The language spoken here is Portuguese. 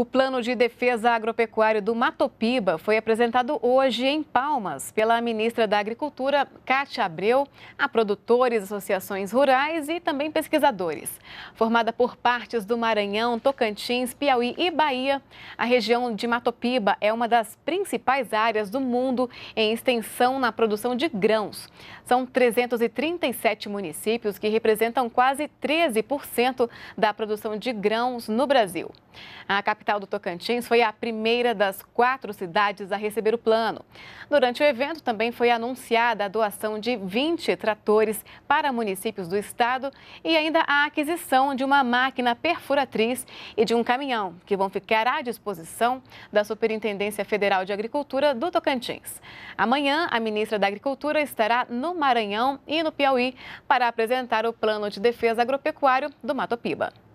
O Plano de Defesa Agropecuário do Matopiba foi apresentado hoje em Palmas pela ministra da Agricultura, Cátia Abreu, a produtores, associações rurais e também pesquisadores. Formada por partes do Maranhão, Tocantins, Piauí e Bahia, a região de Matopiba é uma das principais áreas do mundo em extensão na produção de grãos. São 337 municípios que representam quase 13% da produção de grãos no Brasil. A capital capital do Tocantins foi a primeira das quatro cidades a receber o plano. Durante o evento, também foi anunciada a doação de 20 tratores para municípios do estado e ainda a aquisição de uma máquina perfuratriz e de um caminhão, que vão ficar à disposição da Superintendência Federal de Agricultura do Tocantins. Amanhã, a ministra da Agricultura estará no Maranhão e no Piauí para apresentar o plano de defesa agropecuário do Mato Piba.